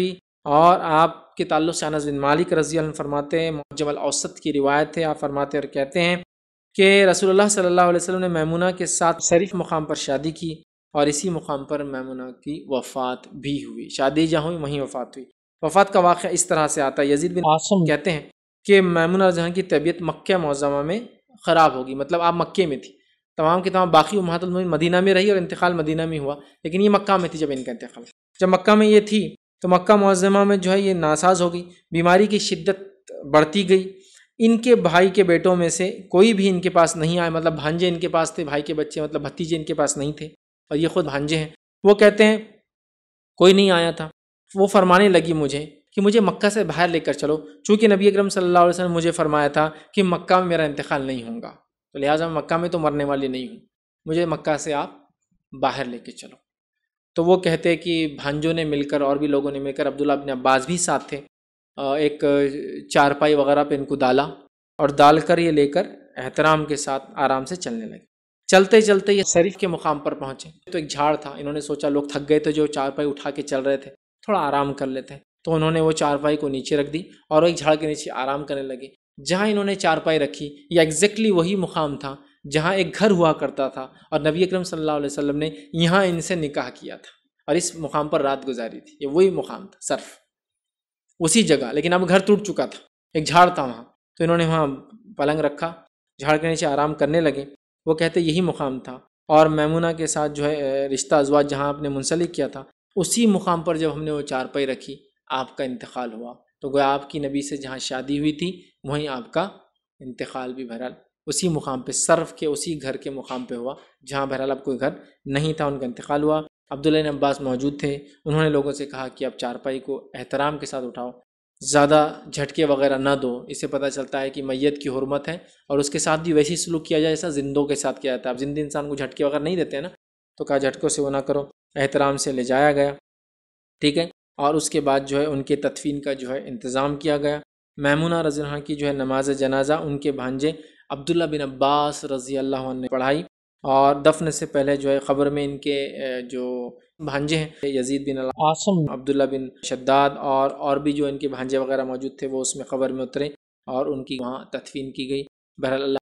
भी और आपके तल्लु से अनस बिन मालिक रजी फरमाते हैं मुजबल औसत की रिवायत है आप फरमाते और कहते हैं कि रसूलुल्लाह सल्लल्लाहु अलैहि वसल्लम ने मैमूना के साथ शरीफ मुकाम पर शादी की और इसी मुकाम पर मैमूना की वफ़ात भी हुई शादी जहाँ हुई वहीं वफ़ात हुई वफ़ात का वाक़ इस तरह से आता है यजीद बिन आसम कहते हैं कि मैमूना जहाँ की तबीयत मक् मौजमा में ख़राब होगी मतलब आप मक्के में थी तमाम की तमाम बाकी उमहतुलमिन मदीना में रही और इंतकाल मदीना में हुआ लेकिन ये मक्का में थी जब इनका इंतकाल जब मक्का में ये थी तो मक्का मुजमा में जो है ये नासाज हो गई बीमारी की शिद्दत बढ़ती गई इनके भाई के बेटों में से कोई भी इनके पास नहीं आया मतलब भांजे इनके पास थे भाई के बच्चे मतलब भतीजे इनके पास नहीं थे और ये खुद भांजे हैं वो कहते हैं कोई नहीं आया था वो फरमाने लगी मुझे कि मुझे मक्का से बाहर लेकर चलो चूँकि नबी अकरम सल्ला अलैहि ने मुझे फरमाया था कि मक्का में मेरा इंतकाल नहीं होगा तो लिहाजा मक्का में तो मरने वाली नहीं हूँ मुझे मक्का से आप बाहर लेके चलो तो वो कहते हैं कि भांजों ने मिलकर और भी लोगों ने मिलकर अब्दुल्ला अपने अब्बास भी साथ थे एक चारपाई वगैरह पे इनको डाला और डाल कर ये लेकर एहतराम के साथ आराम से चलने लगे चलते चलते ये शरीफ के मुकाम पर पहुंचे तो एक झाड़ था इन्होंने सोचा लोग थक गए थे तो जो चारपाई उठा के चल रहे थे थोड़ा आराम कर लेते हैं तो उन्होंने वो चारपाई को नीचे रख दी और एक झाड़ के नीचे आराम करने लगे जहाँ इन्होंने चारपाई रखी या एग्जैक्टली वही मुकाम था जहाँ एक घर हुआ करता था और नबी अक्रम सल्लल्लाहु ने यहाँ इनसे निकाह किया था और इस मुकाम पर रात गुजारी थी ये वही मुकाम था सर्फ उसी जगह लेकिन अब घर टूट चुका था एक झाड़ था वहाँ तो इन्होंने वहाँ पलंग रखा झाड़ के नीचे आराम करने लगे वो कहते यही मुकाम था और मैमूना के साथ जो है रिश्ता अजवा जहाँ आपने मुंसलिक किया था उसी मुकाम पर जब हमने वो चारपाई रखी आपका इंतकाल हुआ तो गोया आपकी नबी से जहाँ शादी हुई थी वहीं आपका इंतकाल भी भरा उसी मुकाम पे सर्फ के उसी घर के मुकाम पे हुआ जहाँ बहरहाल अब कोई घर नहीं था उनका इंतकाल हुआ अब्दुल्ला अब्बास मौजूद थे उन्होंने लोगों से कहा कि अब चारपाई को एहतराम के साथ उठाओ ज़्यादा झटके वगैरह ना दो इससे पता चलता है कि मैयत की हरमत है और उसके साथ भी वैसी सलूक किया जाए जैसा जिंदों के साथ किया जाता है आप जिंदे इंसान को झटके वगैरह नहीं देते हैं ना तो कहा झटकों से वो ना करो एहतराम से ले जाया गया ठीक है और उसके बाद जो है उनके तदफीन का जो है इंतज़ाम किया गया मैमूना रजहा की जो है नमाज जनाजा उनके भांजे अब्दुल्ला बिन अब्बास रज़ी अल्लाह ने पढ़ाई और दफन से पहले जो है ख़बर में इनके जो भांजे हैं Yazid bin Asam Abdullah bin Shaddad और और भी जो इनके भांजे वगैरह मौजूद थे वो उसमें ख़बर में उतरे और उनकी वहाँ तदफीन की गई बहरअल्ला